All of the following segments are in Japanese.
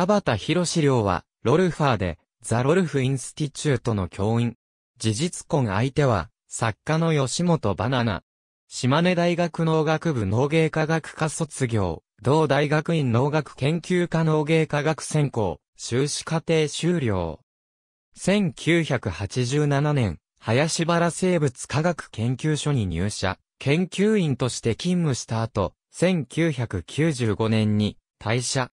田畑博良は、ロルファーで、ザ・ロルフ・インスティチュートの教員。事実婚相手は、作家の吉本バナナ。島根大学農学部農芸科学科卒業、同大学院農学研究科農芸科学専攻、修士課程修了。1987年、林原生物科学研究所に入社、研究員として勤務した後、1995年に退社。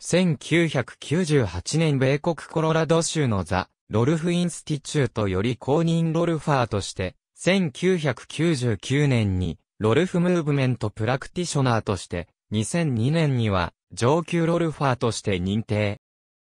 1998年米国コロラド州のザ・ロルフ・インスティチュートより公認ロルファーとして、1999年にロルフ・ムーブメント・プラクティショナーとして、2002年には上級ロルファーとして認定。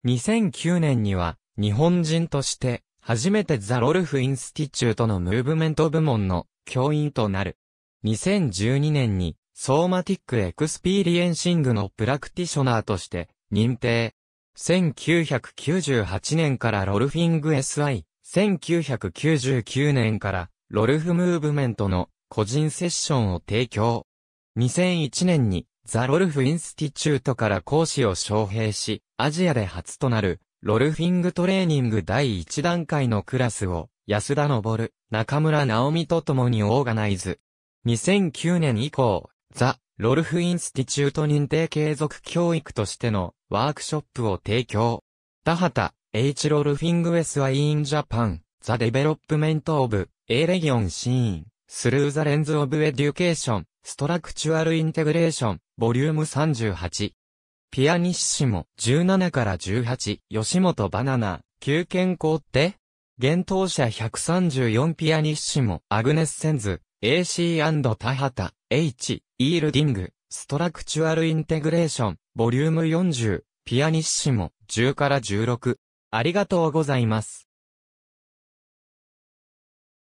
2009年には日本人として初めてザ・ロルフ・インスティチュートのムーブメント部門の教員となる。2012年にソーマティック・エクスピーリエンシングのプラクティショナーとして認定。1998年からロルフィング SI、1999年からロルフムーブメントの個人セッションを提供。2001年にザ・ロルフ・インスティチュートから講師を招聘し、アジアで初となるロルフィングトレーニング第1段階のクラスを安田昇、中村直美と共にオーガナイズ。2009年以降、ザ・ロルフ・インスティチュート認定継続教育としてのワークショップを提供。田畑、H. ロルフィング・ウェスはイン・ジャパン、ザ・デベロップメント・オブ、A レギオン・シーン、スルー・ザ・レンズ・オブ・エデュケーション、ストラクチュアル・インテグレーション、ボリューム38。ピアニッシモ、17から18、吉本バナナ、旧健康って現当者134ピアニッシモ、アグネス・センズ、AC& 田畑。H、イールディング、ストラクチュアルインテグレーション、ボリューム40、ピアニッシモ、10から16。ありがとうございます。